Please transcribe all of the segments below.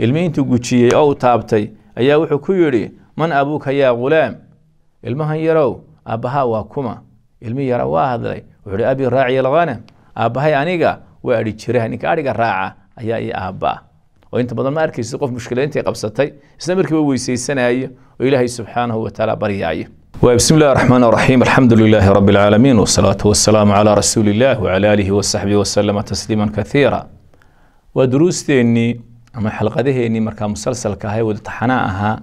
المينتو قوشيه او تابتي ايا وحو كويري من ابوك يا غلام المها يرو ابها واكما المي يرو واهدلي وحو ابي راعي الغانم ابها يانيقا وعدي تشريها نيك عدقا راعا ايا اي ابا وانت بدل ما اركي سيقوف مشكلة انتي قبصتي سنبرك بويسي أي وإلهي سبحانه وتعالى برياي وبسم الله الرحمن الرحيم الحمد لله رب العالمين والصلاة والسلام على رسول الله وعلى آله وصحبه وسلم تسليما كثيرا ودروس تيني ama xalqadaheenii markaa musalsalka ahae wadataxanaa ahaa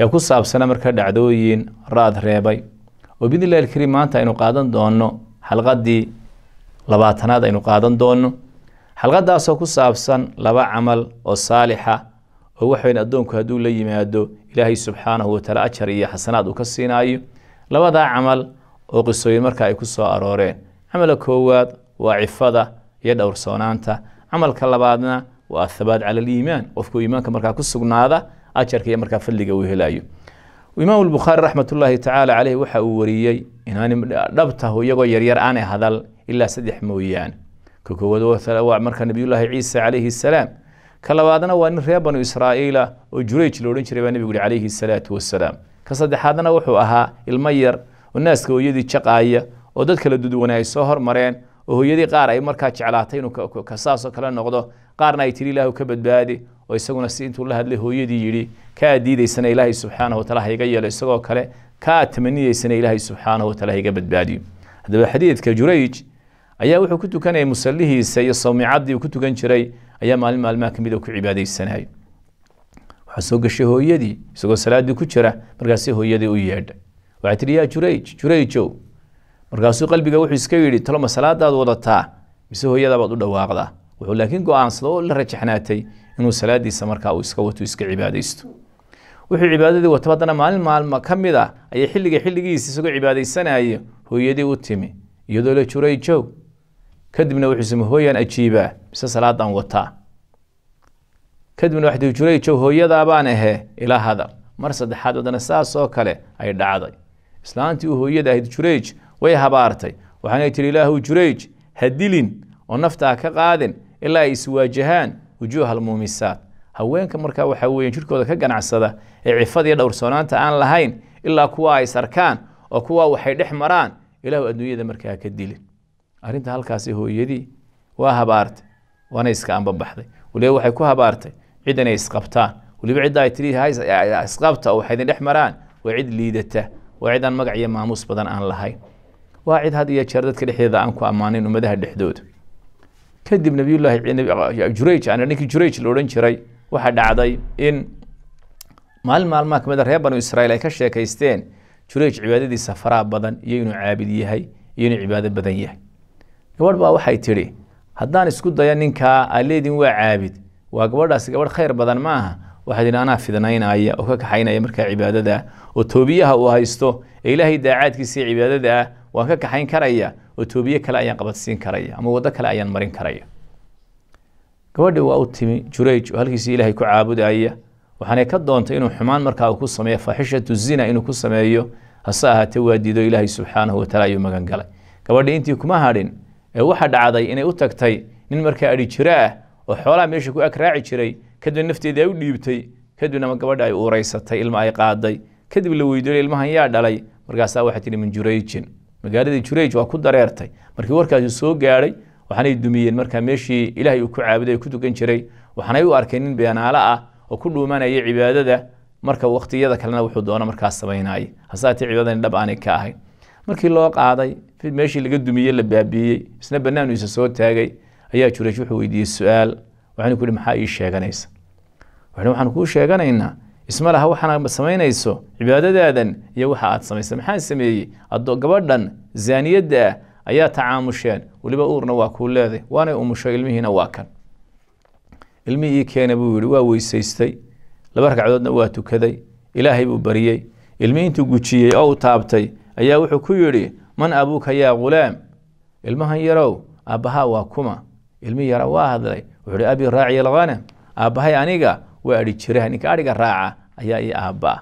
ee ku saabsanaa marka dhacdooyin raad reebay oo biidnillahi ilkariim maanta aynu qaadan doonno xalqadii labaatanaad aynu qaadan doonno xalqadaasoo ku saabsan laba camal oo saalixa oo waxaweyn addoonku hadduu la yimaado ilaahay subxaanahu wataala ajar iyo xasanaad uu ka siinaayo labadaa camal oo qisooyin marka ay ku soo arooreen camalka koowaad waa cifada iyo dhowrsoonaanta camalka labaadna والثبات على الإيمان وفكوا إيمانك مركا كسقنا هذا أجر كي مركا فلقة وهلايو وإمام البخاري رحمة الله تعالى عليه وحا وريي إن أنا لبته يقو يرير آني هذا إلا سديح مويان كوكو ودو مركا نبي الله عيسى عليه السلام كلبادنا وأن ريا بنو إسرائيل وجريج لورن شريبا نبي عليه السلاة والسلام هذا وحو أها المير والناس كو يدي تشقايا ودد كلا دودو وناي مرين وهو يدي قارئ مركا جعلاتين وكساس كلا نغضو qaarna ay tiri ilaahu ka badbaadi oo isaguna si intuu la hadlay hooyadii yidhi kaa diidaysana ilaahay subxaanahu wataala hayga yeelo isagoo kale kaa tamaniyeysana ilaahay subxaanahu wataala hayga badbaadiyo haddaba xadiidka jurayj ayaa wuxuu ku tukanayay musalihiisa iyo sawmicaddii uu ku tukan jiray ayaa maalin maalmaha ka mid oo ah ku cibaadaysanayo waxaa soo gashay hooyadii isagoo salaaddii ku jira markaasii hooyadii u yeedha waxay tihi yaa jurayj jurayjow markaasuu qalbiga wuxuu iska yidhi talo ma salaadaad wadataa mise hooyadaabaad u dhawaaqdaa wuxuu laakiin go-aansada oo la rajaxnaatay inuu salaadiisa markaa uu iska wato iska cibaadaysto wuxuu cibaadadii wato haddana maalin maalma ka mid ah ayay xilliga xilligiisa isagoo cibaadaysanaya hooyadii u timi iyadoo la juray joog kadibna wuxuu ismi hooyaan ajiibaa mise salaadan wataa kadibna waxdii juray joog hooyadaabaan ahe ilaa hadal mar saddexaad wadana saasoo kale ay dhacday islaantii uu hooyada ahayd jurayj way habaartay waxaanay tihi ilaahu jurayj ha dilin oo naftaa ka qaadin إلا أي سواجهان وجوه المومسات هاوين كمركا وحاوين جركو دكا قنع السادة إعفاد يدور سونان تاان لهاين إلا كوا أي سركان وكوا وحيد إحمران إلا أدوية دا مركا كدلين أرين تهال كاسي هو يدي واها بارت وانا إسكام ببحضي وليه وحي كوها بارت عيدنا إسقبتان وليه بعيد داي تريد هاي إسقبتا وحيدين إحمران وعيد ليدته وعيدا مقعية ماموس بدان آن لهاين واعيد هذه يا شردت كل حيدا أنكو أمانين ومدها الحدود kadib nabiyullaahi ah, ah, jurayj an ninkii jurayj la odhan jiray waxaa dhacday in maalin maalmaha kamid a ah reer banu israiil ay ka sheekaysteen jurayj cibaadadiisa faraha badan iyo inuu caabid yahay iyo inuu cibaado badan yahay gabadh baa waxay tidhi haddaan isku daya ninkaa aad waa caabid waa gabadhaas gabadh khayr badan ma aha waxaad idhi anaa fidnaynaya oo ka kaxaynaya markaa cibaadada oo toobiyaha uu haysto ee ilaahay daacaadkiisa iyo cibaadada ah waan ka kaxayn karaya oo toobiye kale ayaan qabadsiin karaya ama waddo kale ayaan marin karaya gabadhi waa u timi jurayj oo halkiisii ilaahay ku caabudaya waxaanay ka doontay inuu xumaan markaa uu ku sameeyo faaxishatu zina inuu ku sameeyo hase ahaatee waa diido ilaahay subxaanahu watacaala ayuu magan galay gabadhi intii kuma hadhin ee waxaa dhacday inay u tagtay nin markaa adhi jiro ah oo xoolaha meesha ku ag raaci jiray kadib nafteedii ay u dhiibtay kadibna gabadha ay uuraysatay ilma ay qaaday kadib la weydiiyey ilmahan yaa dhalay markaasaa waxay tihi min jurayjin magaaladii jureij waa ku dareertay markii warkaasi soo gaadhay waxaanay dumiyeen markaa meeshii ilaahay uu ku caabuday ee ku tukan jiray waxaanay u arkeen nin beenaale ah oo ku dhuumanaya cibaadada marka waqtiyada kalena wuxuu doono markaas samaynaaye hasaatee cibaadadan dhab aanay ka ahayn markii loo qaaday meeshii laga dumiyey la baabiiyey isna bannaanu isa soo taagay ayaa jureij wuxuu weydiiyey su-aal waxaanu ku yihi maxaa ii sheeganaysa waxaan kuu sheeganaynaa اسم الله هو حنا بسمين إيسو عبادة دادن يوحى أتصمي سمحان سميي أدو قبردن زاني يدى أيا تعامشين ولبا أور نواك ولاذي وانا أمشا إلمي نواكا إلمي إيكا نبو ولوا ويسيستي لبارك عدود نواتو كذي إلهي ببريي إلمي إنتو قوشيي أو تابتي أيا وحو كيوري من أبوك يا غلام إلمها يرو أبها واكما إلمي يرواها ذلي وحو أبي راعي الغانم أبها يعنيقا waa ari jiraha ninka ariga raaca ayaa i aabaa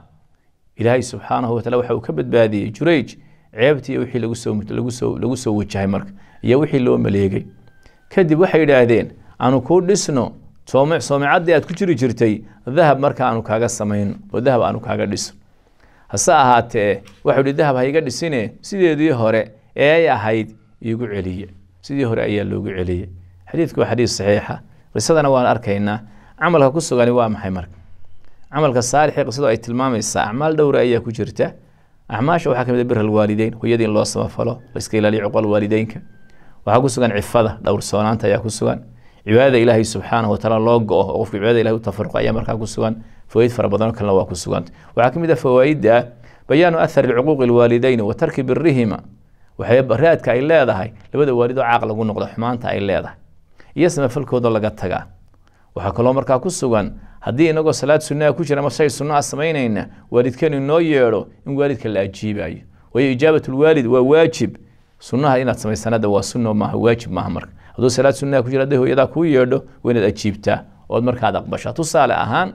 ilaahay subxaanahu wataala waxa uu ka badbaadiyey jurayj ceebtii wixii lagu soo wajahay marka iyo wixii loo maleegay kadib waxay idhaahdeen aanu kuu dhisno soomicaddii aad ku jiri jirtay dahab marka aanu kaaga samayno oo dahab aanu kaaga dhisno hase ahaatee waxau dhi dahab ha iga dhisine sideedii hore eeay ahayd iigu celiye sidii hore ayaa loogu celiyey xadiidku waa xadiis saxiixa qisadana waan arkaynaa camalka ku sugani waa maxay marka camalka saalixi qisadu ay tilmaamaysaa acmaal dhowra ah ayaa ku jirta acmaasha waxaa kamid ah bir alwaalideyn hooyada loo samafalo laiska ilaaliyo cuqal waalideynka waxaa ku sugan cifada dhowrsoonaanta ayaa ku sugan cibaadada ilaahay subxaanahu wataala loo go-o oo qofka cibaadada ilahi u tafaruqa ayaa markaa ku sugan fawaaid fara badan oo kalena waa ku suganta waxaa kamid ah fawaaidda bayaanu athari lcuquuqi alwaalideyni wa birihima waxay ay leedahay labada waalid oo caaq lagu noqdo xumaanta ay leedahay iyo samafalkooda laga tagaa waxaa kaloo markaa ku sugan haddii inagoo salaad sunnaha ku jira ama shay sunnaha samaynayna waalidkani noo yeedho in waalidka la ajiibayo waayo ijaabat lwaalid waa waajib sunnaha inaad samaysanada waa sunno maaha waajib maaha marka hadduu salaad sunnaha ku jira hadday hooyadaa kuu yeedho waa inaad ajiibtaa ood markaad aqbashaa tusaale ahaan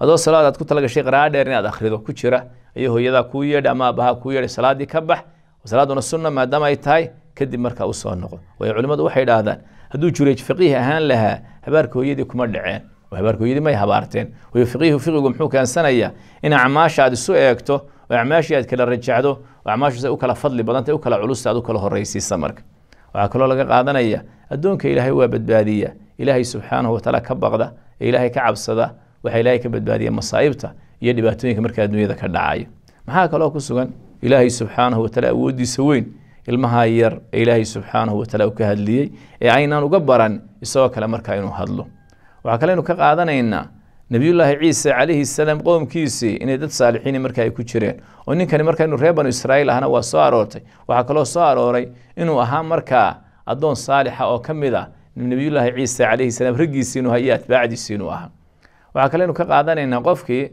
adoo salaad aad ku talagashay qara'a dheer inaad akhrido ku jira ayay hooyadaa kuu yeedha ama aabbahaa kuu yeedhay salaaddii ka bax salaaduna sunna maadaama ay tahay kadib markaa usoo noqo waayo culimmadu waxay idhaahdaan هدو جريج فقيه أهان لها هباركو يدي كما دعين وهباركو يدي ماي هبارتين ويفقيه فقه قمحو كان سنية إن عماش عاد السوء يكتو وعماش يد كلا رجعدو وعماش زي أوكلا فضل بدانت أوكلا علوس عاد أوكلا هرئيسي سمرك وعاكلا لقا قادنا إيا الدونك إلهي هو بدبادية إلهي سبحانه وتعالى كبغدا إلهي كعب صدا وحي إلهي كبدبادية مصائبتا يدي باتوني كمركا دنويا ذكر دعاي محاك الله كسوغان إلهي سبحانه وتعالى ودي سوين ilmahaa yar ee ilaahay subxaanahu watacaala u ka hadliyey ee aynaan uga baran isagoo kale markaa inuu hadlo waxaa kaleynu ka qaadanaynaa nebiyullaahi ciise calayhi salaam qowmkiisii inay dad saalixiini marka ay ku jireen oo ninkani marka inuu reer banu israa'iil ahna waa soo aroortay waxaa kaloo soo arooray inuu ahaa markaa addoon saalixa oo ka mid ah nebiyullaahi ciise calayhi salaam raggiisiinu hayo atbaacdiisiinu ahaa waxaa kaleynu ka qaadanaynaa qofkii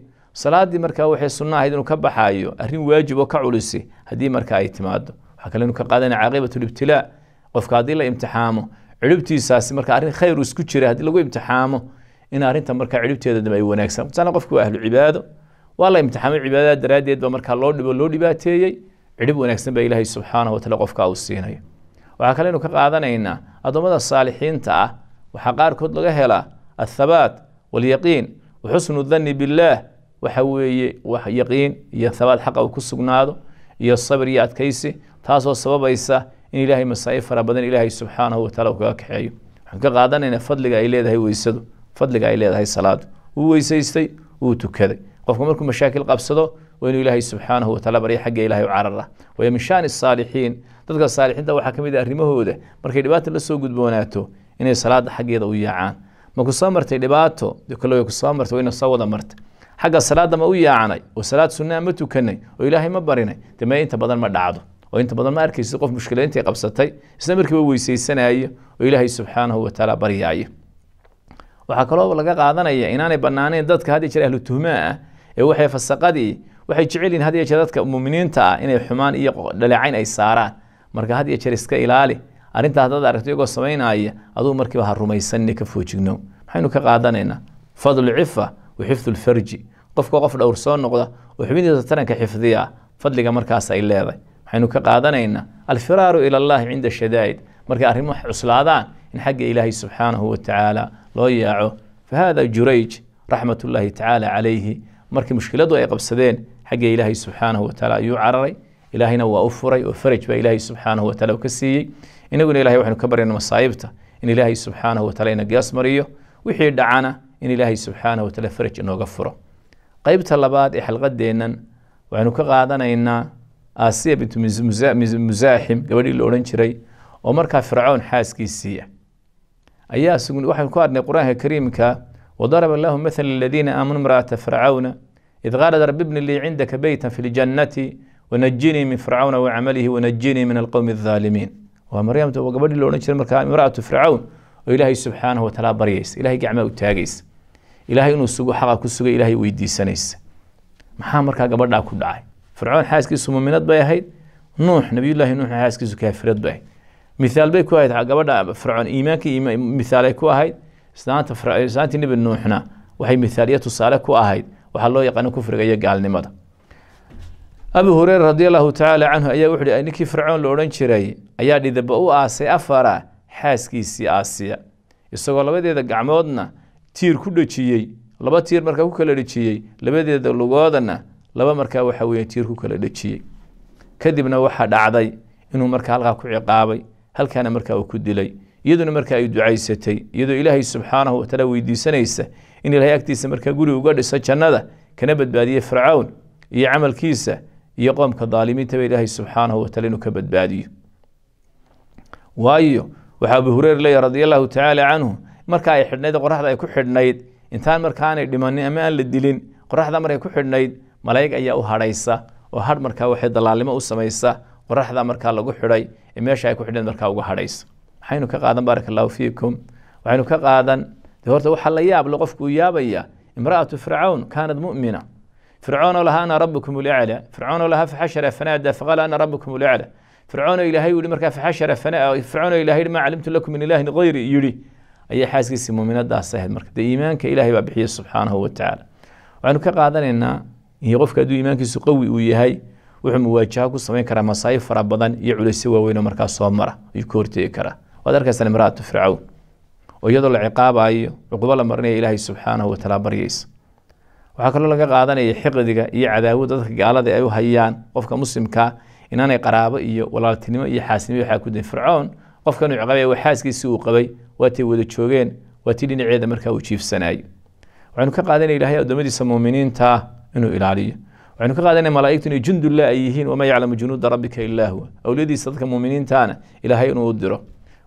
salaaddii markaa waxay sunno ahayd inuu ka baxaayo arrin waajib oo ka culisi haddii marka ay timaado waxaa kale inu ka qaadanaya caaqibat libtilaa qofka haddii la imtixaamo culubtiisaasi marka arrin khayru isku jira haddii lagu imtixaamo in arrinta markaa culubteeda dam ay wanaagsan masalan qofki waa ahlu cibaado waa la imtixaamay cibaadada daraaddeed markaa loo dhibo loo dhibaateeyey cirib wanaagsan baa ilaahay subxaanahu wa taala qofka uu siinayo waxaa kale ka qaadanaynaa addoommada saalixiinta ah waxaa qaarkood laga helaa athabaat waalyaqiin wa xusnu danni billaah waxa weeye yaqiin iyo thabaat xaqa uu ku sugnaado iyo sabir iyo adkaysi تاسو سبب ايسا ان الهي مسايف فرابدن الهي سبحانه وتعالى وكاك حيو حنك قادان ان فضل ايليه ده ويسادو فضلق ايليه ده صلاة ويسايستي وتكادي قفكم ملكم مشاكل قابسادو وين الهي سبحانه وتعالى بريح حق الهي وعرره ويا من شان الصالحين تدقى الصالحين ده وحكم ده ارمه ده مركي دبات اللي سو قد بوناتو ان صلاة حق ده ويعان مكو صامرت دباتو دي كله يكو صامرت وين الصو مرت حق الصلاة ما ويا وصلاة سنة متوكني وإلهي ما بريني تما أنت ما دعادو وانت بدل ما اركي سقف مشكله انت قبستي اسمرك ويسيسناي وإله سبحانه وتعالى بريعي وحكلو ولا قادنيا اناني بنانين ددك هادي جير اهل التهماء اي وحي فسقدي وحي جعلين هادي جير ددك المؤمنين تا اني حمان اي دلعين اي ساران مرك هادي جير اسك الىالي ارنت هاد اركتي غو سمينايا ادو مرك وها رميسن كفوجنو حينو كقادنينا فضل العفه وحفظ الفرج قف قف دورسون نقدا وحبيد تتنك حفظيا فضلك مركاس اي ليداي حينو كقادنين الفرار إلى الله عند الشدائد مركا أرموح عصلادان إن حق إلهي سبحانه وتعالى لو يعو فهذا جريج رحمة الله تعالى عليه مركا مشكلة دو يقب سدين حق إلهي سبحانه وتعالى يعرري إلهينا وأفري وفرج بإلهي سبحانه وتعالى وكسي إن يقول إلهي وحنو كبرين مصايبته إن إلهي سبحانه وتعالى نقياس مريو ويحير دعانا إن إلهي سبحانه وتعالى فرج إنه غفره قيبت الله بعد إحل غدينا وعنو كغادنا إنا آسیا بنت مزاحم جوری لورنچ ری عمر که فرعون حاس کیسیا ایا سگون وحی کار نقران کریم که و ضرب الله مثل الذين آمنوا امرأة فرعون إذ قال رب ابن لي عندك بيتا في الجنة ونجني من فرعون وعمله ونجني من القوم الظالمين ومريم وقبل لو نشر مركا امرأة فرعون وإلهي سبحانه وتعالى بريس إلهي قعمة وتاقيس إلهي نسوق حقا كسوق إلهي ويدي سنيس محا مركا كل عاي fircoon xaaskiisu muminad bay ahayd nuux nabiyullaahi nuuxna xaaskiisu kaafirad bay ahayd mithaal bay ku ahayd gabadha fircoon iimaankii mithaalay ku ahayd islaantii nebi nuuxna waxay mithaalya tusaale ku ahayd waxaa loo yaqaana kufriga iyo gaalnimada abu hureyra radi allahu tacaala canhu ayaa wuxu uhi ninkii fircoon la odhan jiray ayaa dhidaba u aasay afara xaaskiisii aasiya isagoo labadeeda gacmoodna tiir ku dhejiyey laba tiir markaa ku kala dhejiyey labadeeda lugoodana laba markaa waxa weya tiir ku kala dhejiyey kadibna waxaa dhacday inuu markaa halkaa ku ciqaabay halkaana markaa uu ku dilay iyaduna markaa ay ducaysatay iyadoo ilaahay subxaanahu wataala weydiisanaysa in ilaahay agtiisa markaa guri uga dhiso jannada kana badbaadiye fircawn iyo camalkiisa iyo qoomka daalimiintaba ilaahay subxaanahu wataala inuu ka badbaadiyo waayo waxaa abu hureyre leeyahy radi allahu tacaala canhu marka ay xidhnayd qoraxda ay ku xidhnayd intaan marka aanay dhimanin ama aan la dilin qoraxda maray ku xidhnayd malaa'ig ayaa u hadhaysa oo hadh markaa waxay dalaalnimo u samaysa qoraxdaa markaa lagu xidhay ee meesha ay ku xidheen markaa uga hadhaysa maxaynu ka qaadan baaraka allahu fiikum waxaynu ka qaadan dee horta waxaa la yaab le qofku uu yaabaya imra'atu fircawn kaanad mu'mina fircoonoo lahaa ana rabbukum lacla fircoonoo lahaa faxashara fanaada faqaala ana rabbukum lacla fircoonoo ilaahay yihi markaa faxashara fircoonoo ilahay yihi maa calimtu lakum min ilaahin gayri yidhi ayaa xaaskiisii muuminadaas ahayd marka dee iimaanka ilaahay baa bixiyey subxaanahu wa tacaala waxaynu ka qaadanaynaa إن يقف كدو إيمانك سقوي ويهي وحمو واجهك وصمين كرا مصايف فرابضان يعلي سواوين ومركا صوامرا يكورتي كرا ودركا سنمرات فرعون ويضع العقاب أي عقوبة لمرني إلهي سبحانه وتعالى بريس وحكر الله قادان أي حقدك أي عذاو دادك قالا إيه دي أيو هيان قفك مسلمك إنان قرابة أي ولا تنمو أي حاسم يحاكو دين فرعون قفك نعقابي وحاسك سوقبي واتي ودو تشوغين واتي لنعيد مركا وشيف سنعي وعنك قادان إلهي أدومدي سمومنين تا إنه إلاليه وعن يعني كقاد أن ملائكتنا جند الله أيهين وما يعلم جنود ربك إلا هو أولادي صدق المؤمنين تانا إلى هاي نودره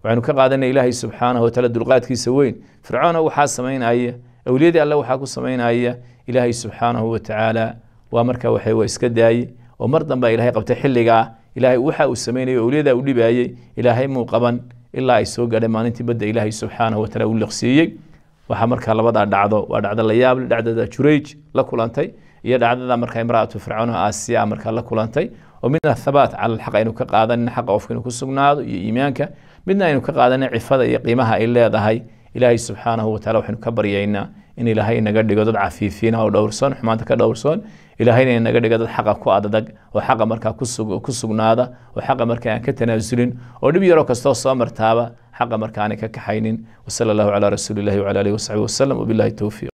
وعن يعني كقاد أن إلهي سبحانه وتعالى دلقات كي سوين فرعون وحاس سمين أيه أولادي الله وحاكو سمين أيه إلهي سبحانه وتعالى وأمرك وحي وإسكد أيه ومرضا با إلهي قبت حلقا إلهي وحا وسمين أيه أولادا أولي بأيه إلهي موقبا إلا إسوء قد ما ننتي بدأ إلهي سبحانه وتعالى أولي وحمرك الله بدأ دعضو ودعض الله يابل دعض دعض دعض دعض دعض يدعنا مرك امرأة فرعون آسيا مرك الله كلانتي ومن الثبات على الحق إنه كقاعدنا إن حق أوفقنا كسرنا إيمانك منا إنه كقاعدنا عفدا يقيمها إلا ذهاي إلهي سبحانه وتعالى وحنا كبر يينا إن إلهي نقد لقد عفيفين أو دورسون حمانتك دورسون إلهي نقد لقد حق كو عددك وحق مركا كسوغنا هذا وحق مركا يعني كتنازلين ودبي يروك استوصوا مرتابة حق مركا يعني كحينين وصلى الله على رسول الله وعلى آله وسلم وبالله التوفيق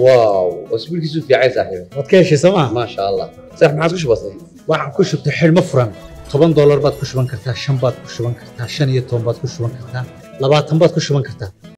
واو اسبوع كيسو في عايز صاحبي ما تكيش سما ما شاء الله صح ما عادش بسيط waxaan ku shubtay xilmo furan toban doolar baad ku shuban kartaa shan baad ku shuban kartaa shan iyo toban baad ku shuban kartaa labaatan baad ku shuban kartaa